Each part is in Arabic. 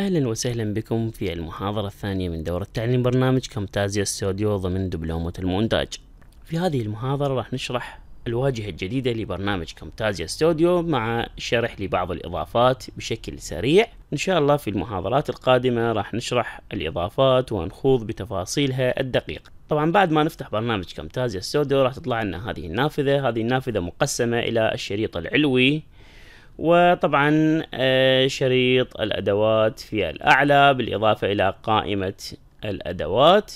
أهلا وسهلا بكم في المحاضرة الثانية من دورة تعليم برنامج كامتازيا استوديو ضمن دبلومة المونتاج في هذه المحاضرة راح نشرح الواجهة الجديدة لبرنامج كامتازيا استوديو مع شرح لبعض الإضافات بشكل سريع إن شاء الله في المحاضرات القادمة راح نشرح الإضافات ونخوض بتفاصيلها الدقيقة طبعا بعد ما نفتح برنامج كامتازيا استوديو راح تطلع لنا هذه النافذة هذه النافذة مقسمة إلى الشريط العلوي وطبعا آه، شريط الأدوات في الأعلى بالإضافة إلى قائمة الأدوات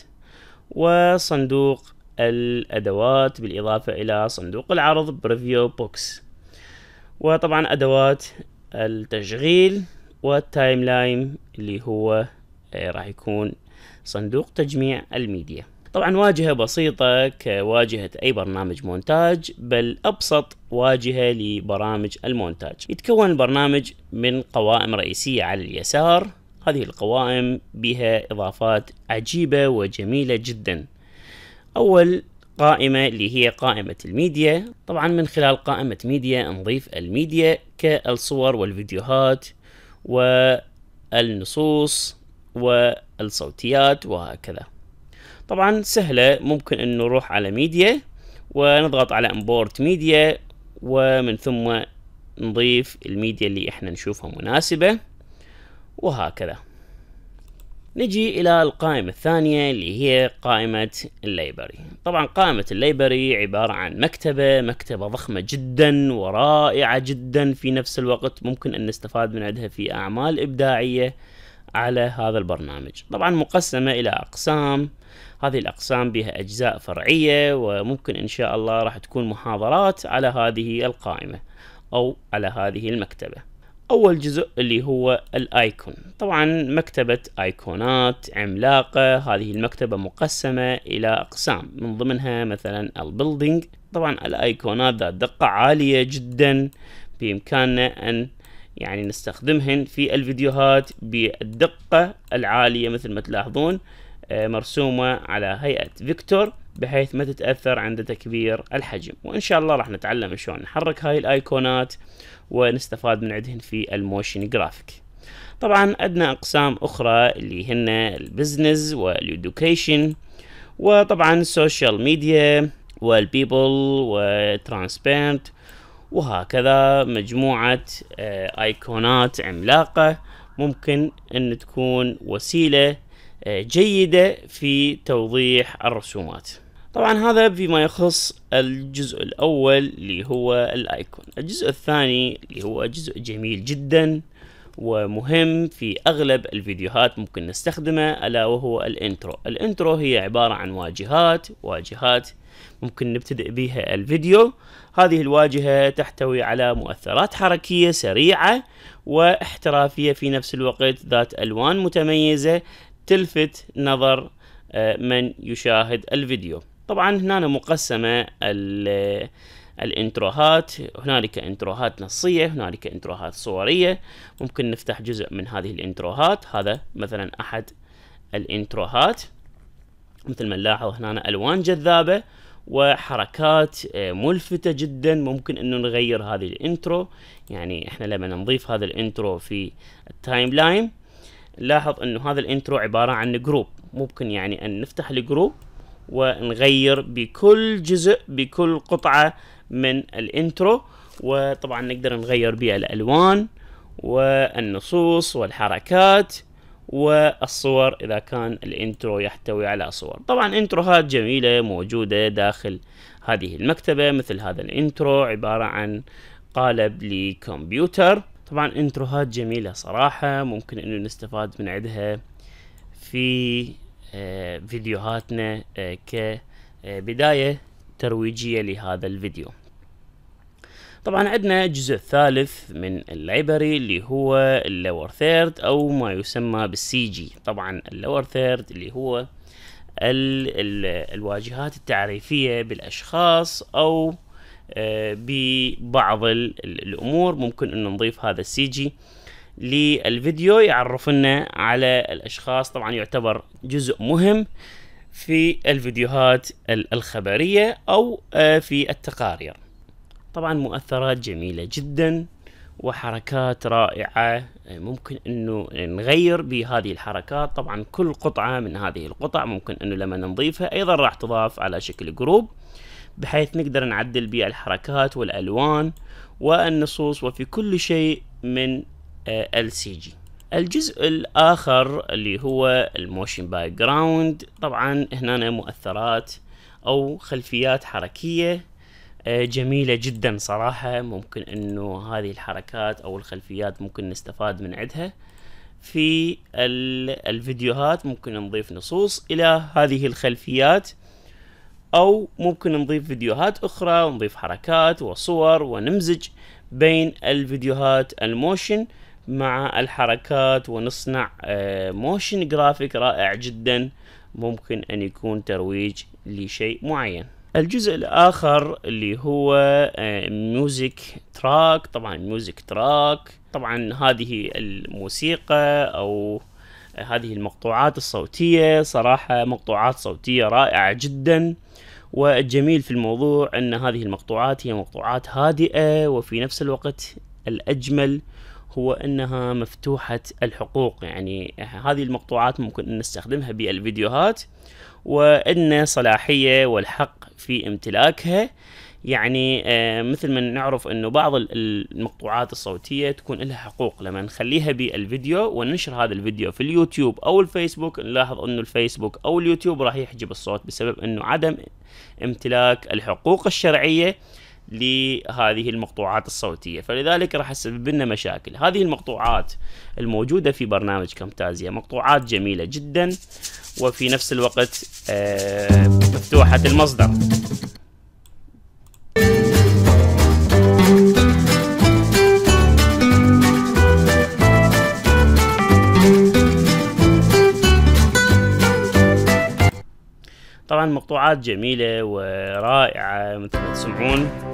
وصندوق الأدوات بالإضافة إلى صندوق العرض بريفيو بوكس وطبعا أدوات التشغيل والتايم لاين اللي هو آه، راح يكون صندوق تجميع الميديا طبعا واجهة بسيطة كواجهة أي برنامج مونتاج بل أبسط واجهة لبرامج المونتاج يتكون البرنامج من قوائم رئيسية على اليسار هذه القوائم بها إضافات عجيبة وجميلة جدا أول قائمة اللي هي قائمة الميديا طبعا من خلال قائمة ميديا نضيف الميديا كالصور والفيديوهات والنصوص والصوتيات وهكذا طبعا سهلة ممكن انه نروح على ميديا ونضغط على امبورت ميديا ومن ثم نضيف الميديا اللي احنا نشوفها مناسبة وهكذا نجي الى القائمة الثانية اللي هي قائمة الليبري طبعا قائمة الليبري عبارة عن مكتبة مكتبة ضخمة جدا ورائعة جدا في نفس الوقت ممكن ان نستفاد من عندها في اعمال ابداعية على هذا البرنامج طبعا مقسمة إلى أقسام هذه الأقسام بها أجزاء فرعية وممكن إن شاء الله راح تكون محاضرات على هذه القائمة أو على هذه المكتبة أول جزء اللي هو الآيكون طبعا مكتبة آيكونات عملاقة هذه المكتبة مقسمة إلى أقسام من ضمنها مثلا البيلدينج طبعا الآيكونات ذات دقة عالية جدا بإمكاننا أن يعني نستخدمهن في الفيديوهات بالدقة العالية مثل ما تلاحظون آه، مرسومة على هيئة فيكتور بحيث ما تتأثر عند تكبير الحجم وإن شاء الله راح نتعلم شلون نحرك هاي الآيقونات ونستفاد من عندهن في الموشن جرافيك طبعا أدنى أقسام أخرى اللي هن البزنس والإدوكيشن وطبعا السوشيال ميديا والبيبل وترانسبيرنت وهكذا مجموعة آه، ايقونات عملاقة ممكن ان تكون وسيلة آه، جيدة في توضيح الرسومات طبعا هذا فيما يخص الجزء الاول اللي هو الايكون الجزء الثاني اللي هو جزء جميل جدا ومهم في اغلب الفيديوهات ممكن نستخدمه الا وهو الانترو الانترو هي عبارة عن واجهات واجهات ممكن نبتدئ بها الفيديو هذه الواجهة تحتوي على مؤثرات حركية سريعة واحترافية في نفس الوقت ذات ألوان متميزة تلفت نظر آه، من يشاهد الفيديو طبعا هنا مقسمة الانتروهات هنالك انتروهات نصية هنالك انتروهات صورية ممكن نفتح جزء من هذه الانتروهات هذا مثلا أحد الانتروهات مثل ما نلاحظ هنا ألوان جذابة وحركات آه، ملفتة جدا ممكن انه نغير هذه الانترو يعني احنا لما نضيف هذا الانترو في التايم لاين لاحظ انه هذا الانترو عبارة عن جروب ممكن يعني ان نفتح الجروب ونغير بكل جزء بكل قطعة من الانترو وطبعا نقدر نغير بها الالوان والنصوص والحركات والصور اذا كان الانترو يحتوي على صور طبعا انتروهات جميله موجوده داخل هذه المكتبه مثل هذا الانترو عباره عن قالب لكمبيوتر طبعا انتروهات جميله صراحه ممكن انه نستفاد من عندها في آه، فيديوهاتنا آه، كبدايه ترويجيه لهذا الفيديو طبعا عندنا الجزء الثالث من اللايبرري اللي هو اللور ثيرد او ما يسمى بالسي جي طبعا اللور ثيرد اللي هو الـ الـ الواجهات التعريفيه بالاشخاص او آه، ببعض الامور ممكن انه نضيف هذا السي جي للفيديو يعرفنا على الاشخاص طبعا يعتبر جزء مهم في الفيديوهات الخبريه او آه، في التقارير طبعا مؤثرات جميلة جدا وحركات رائعة ممكن انه نغير بهذه الحركات طبعا كل قطعة من هذه القطع ممكن انه لما نضيفها ايضا راح تضاف على شكل جروب بحيث نقدر نعدل بها الحركات والالوان والنصوص وفي كل شيء من ال سي جي الجزء الاخر اللي هو الموشن باك جراوند طبعا هنا مؤثرات او خلفيات حركيه آه، جميلة جدا صراحة ممكن انه هذه الحركات او الخلفيات ممكن نستفاد من عدها في الفيديوهات ممكن نضيف نصوص الى هذه الخلفيات او ممكن نضيف فيديوهات اخرى ونضيف حركات وصور ونمزج بين الفيديوهات الموشن مع الحركات ونصنع آه، موشن جرافيك رائع جدا ممكن ان يكون ترويج لشيء معين الجزء الاخر اللي هو ميوزك آه، تراك طبعا ميوزك تراك طبعا هذه الموسيقى او آه، هذه المقطوعات الصوتية صراحة مقطوعات صوتية رائعة جدا والجميل في الموضوع أن هذه المقطوعات هي مقطوعات هادئة وفي نفس الوقت الأجمل هو أنها مفتوحة الحقوق يعني هذه المقطوعات ممكن أن نستخدمها بالفيديوهات وإن صلاحية والحق في امتلاكها يعني آه، مثل ما نعرف انه بعض المقطوعات الصوتيه تكون لها حقوق لما نخليها بالفيديو وننشر هذا الفيديو في اليوتيوب او الفيسبوك نلاحظ انه الفيسبوك او اليوتيوب راح يحجب الصوت بسبب انه عدم امتلاك الحقوق الشرعيه لهذه المقطوعات الصوتيه فلذلك راح تسبب لنا مشاكل هذه المقطوعات الموجوده في برنامج كامتازيا مقطوعات جميله جدا وفي نفس الوقت آه، مفتوحه المصدر طبعا مقطوعات جميلة ورائعة مثل ما تسمعون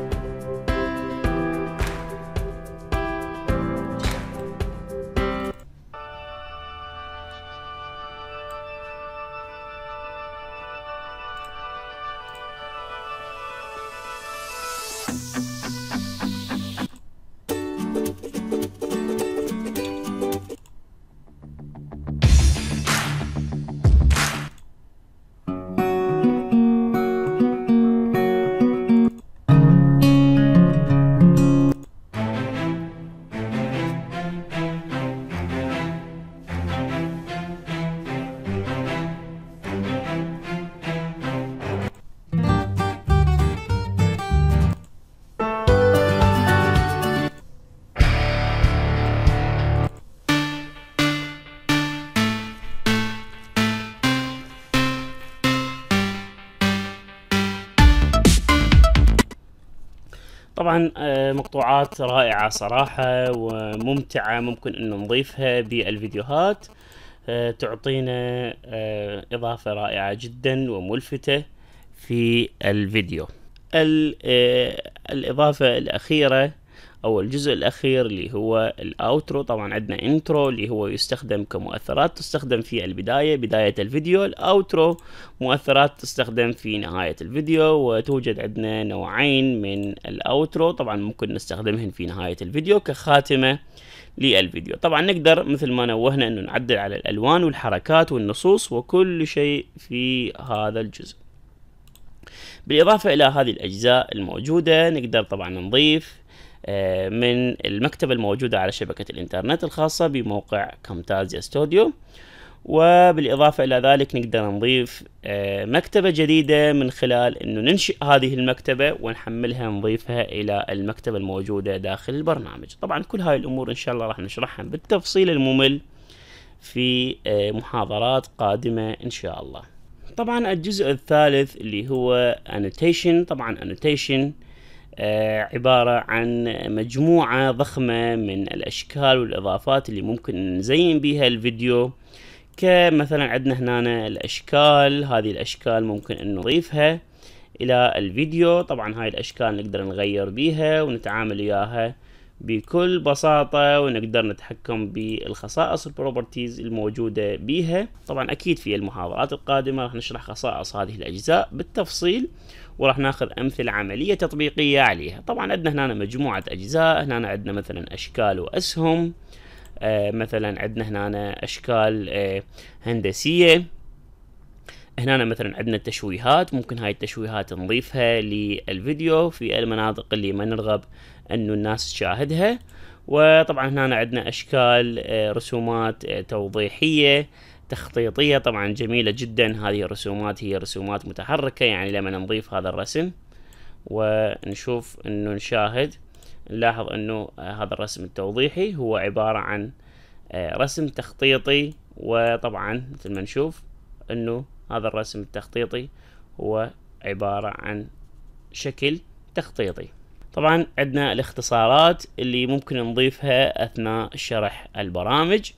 آه، مقطوعات رائعة صراحة وممتعة ممكن ان نضيفها بالفيديوهات آه، تعطينا آه، اضافة رائعة جدا وملفتة في الفيديو الاضافة الاخيرة او الجزء الاخير اللي هو الاوترو طبعا عندنا انترو اللي هو يستخدم كمؤثرات تستخدم في البدايه بدايه الفيديو الاوترو مؤثرات تستخدم في نهايه الفيديو وتوجد عندنا نوعين من الاوترو طبعا ممكن نستخدمهن في نهايه الفيديو كخاتمه للفيديو طبعا نقدر مثل ما نوهنا انه نعدل على الالوان والحركات والنصوص وكل شيء في هذا الجزء بالإضافة إلى هذه الأجزاء الموجودة نقدر طبعا نضيف آه، من المكتبة الموجودة على شبكة الإنترنت الخاصة بموقع كامتازيا ستوديو وبالإضافة إلى ذلك نقدر نضيف آه، مكتبة جديدة من خلال أنه ننشئ هذه المكتبة ونحملها نضيفها إلى المكتبة الموجودة داخل البرنامج طبعا كل هاي الأمور إن شاء الله راح نشرحها بالتفصيل الممل في آه، محاضرات قادمة إن شاء الله طبعا الجزء الثالث اللي هو annotation طبعا annotation آه، عبارة عن مجموعة ضخمة من الأشكال والإضافات اللي ممكن نزين بها الفيديو كمثلا عندنا هنا الأشكال هذه الأشكال ممكن أن نضيفها إلى الفيديو طبعا هاي الأشكال نقدر نغير بيها ونتعامل إياها بكل بساطة ونقدر نتحكم بالخصائص البروبرتيز الموجودة بها طبعا أكيد في المحاضرات القادمة راح نشرح خصائص هذه الأجزاء بالتفصيل وراح ناخذ امثله عمليه تطبيقيه عليها طبعا عندنا هنا مجموعه اجزاء هنا عندنا مثلا اشكال واسهم آه مثلا عندنا هنا اشكال آه هندسيه هنا مثلا عندنا تشويهات ممكن هاي التشويهات نضيفها للفيديو في المناطق اللي ما نرغب انه الناس تشاهدها وطبعا هنا عندنا اشكال آه رسومات آه توضيحيه تخطيطية طبعا جميلة جدا هذه الرسومات هي رسومات متحركة يعني لما نضيف هذا الرسم ونشوف انه نشاهد نلاحظ انه هذا الرسم التوضيحي هو عبارة عن آه، رسم تخطيطي وطبعا مثل ما نشوف انه هذا الرسم التخطيطي هو عبارة عن شكل تخطيطي طبعا عندنا الاختصارات اللي ممكن نضيفها اثناء شرح البرامج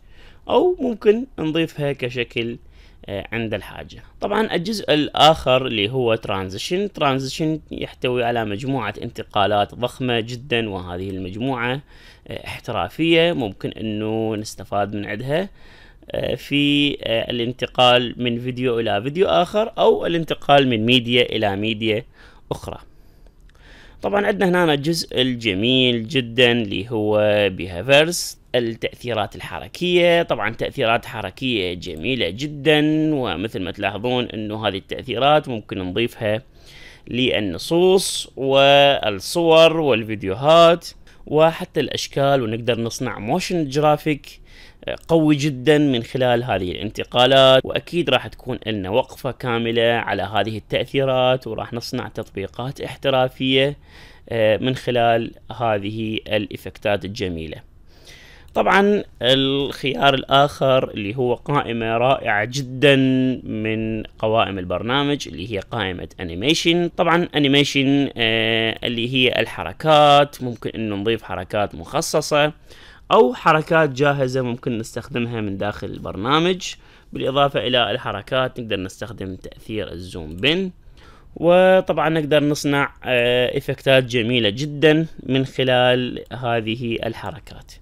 أو ممكن نضيفها كشكل آه، عند الحاجة طبعا الجزء الآخر اللي هو ترانزيشن ترانزيشن يحتوي على مجموعة انتقالات ضخمة جدا وهذه المجموعة آه، احترافية ممكن أنه نستفاد من عندها آه، في الانتقال من فيديو إلى فيديو آخر أو الانتقال من ميديا إلى ميديا أخرى طبعا عندنا هنا الجزء الجميل جدا اللي هو بيهافيرس التأثيرات الحركية طبعا تأثيرات حركية جميلة جدا ومثل ما تلاحظون انه هذه التأثيرات ممكن نضيفها للنصوص والصور والفيديوهات وحتى الاشكال ونقدر نصنع موشن جرافيك قوي جدا من خلال هذه الانتقالات واكيد راح تكون لنا وقفه كامله على هذه التاثيرات وراح نصنع تطبيقات احترافيه آه، من خلال هذه الافكتات الجميله طبعا الخيار الآخر اللي هو قائمة رائعة جدا من قوائم البرنامج اللي هي قائمة أنيميشن طبعا أنيميشن آه اللي هي الحركات ممكن أنه نضيف حركات مخصصة أو حركات جاهزة ممكن نستخدمها من داخل البرنامج بالإضافة إلى الحركات نقدر نستخدم تأثير الزوم بن وطبعا نقدر نصنع آه، إفكتات جميلة جدا من خلال هذه الحركات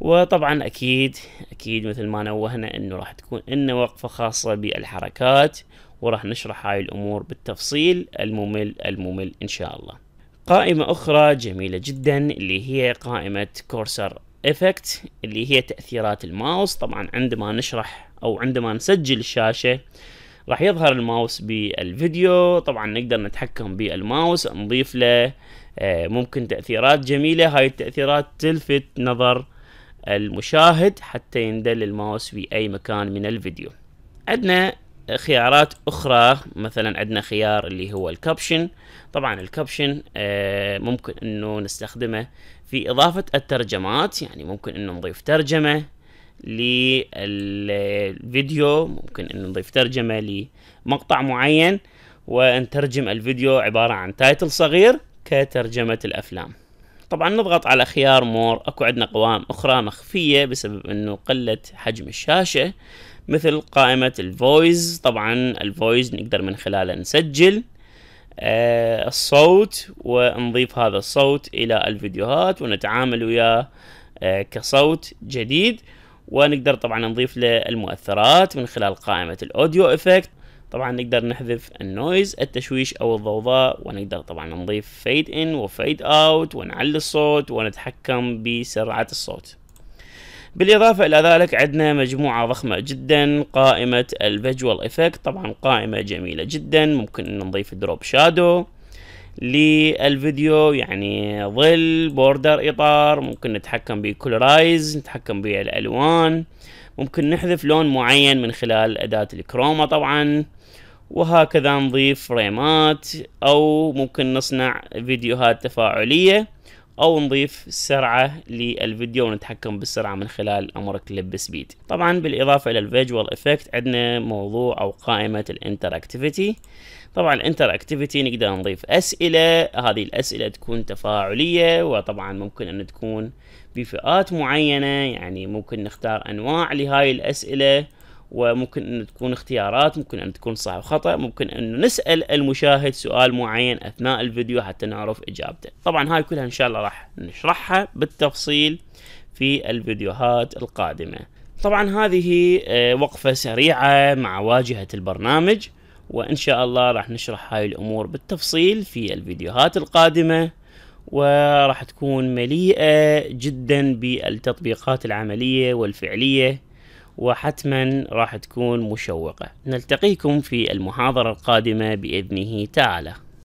وطبعا اكيد اكيد مثل ما نوهنا انه راح تكون لنا وقفة خاصة بالحركات وراح نشرح هاي الامور بالتفصيل الممل الممل ان شاء الله قائمة اخرى جميلة جدا اللي هي قائمة كورسر افكت اللي هي تأثيرات الماوس طبعا عندما نشرح او عندما نسجل الشاشة راح يظهر الماوس بالفيديو طبعا نقدر نتحكم بالماوس نضيف له آه، ممكن تأثيرات جميلة هاي التأثيرات تلفت نظر المشاهد حتى يندل الماوس في أي مكان من الفيديو عندنا خيارات أخرى مثلا عندنا خيار اللي هو الكابشن طبعا الكابشن آه، ممكن أنه نستخدمه في إضافة الترجمات يعني ممكن أنه نضيف ترجمة للفيديو ممكن أنه نضيف ترجمة لمقطع معين ونترجم الفيديو عبارة عن تايتل صغير كترجمة الأفلام طبعا نضغط على خيار مور اكو عندنا قوائم اخرى مخفية بسبب انه قلة حجم الشاشة مثل قائمة الفويز طبعا الفويز نقدر من خلاله نسجل آه الصوت ونضيف هذا الصوت الى الفيديوهات ونتعامل وياه آه كصوت جديد ونقدر طبعا نضيف له المؤثرات من خلال قائمة الاوديو افكت طبعا نقدر نحذف النويز التشويش او الضوضاء ونقدر طبعا نضيف فيد ان وفيد اوت ونعلي الصوت ونتحكم بسرعة الصوت بالإضافة إلى ذلك عندنا مجموعة ضخمة جدا قائمة الفيجوال إفكت طبعا قائمة جميلة جدا ممكن أن نضيف دروب شادو للفيديو يعني ظل بوردر إطار ممكن نتحكم بكولرايز نتحكم بالألوان ممكن نحذف لون معين من خلال أداة الكروما طبعا وهكذا نضيف فريمات أو ممكن نصنع فيديوهات تفاعلية او نضيف سرعة للفيديو ونتحكم بالسرعة من خلال امر كليب سبيد طبعا بالاضافة الى الفيجوال افكت عندنا موضوع او قائمة الانتراكتيفيتي طبعا الانتراكتيفيتي نقدر نضيف اسئلة هذه الاسئلة تكون تفاعلية وطبعا ممكن ان تكون بفئات معينة يعني ممكن نختار انواع لهاي الاسئلة وممكن أن تكون اختيارات ممكن أن تكون صح وخطأ ممكن أن نسأل المشاهد سؤال معين أثناء الفيديو حتى نعرف إجابته طبعا هاي كلها إن شاء الله راح نشرحها بالتفصيل في الفيديوهات القادمة طبعا هذه آه، وقفة سريعة مع واجهة البرنامج وإن شاء الله راح نشرح هاي الأمور بالتفصيل في الفيديوهات القادمة وراح تكون مليئة جدا بالتطبيقات العملية والفعلية وحتما راح تكون مشوقة نلتقيكم في المحاضرة القادمة بإذنه تعالى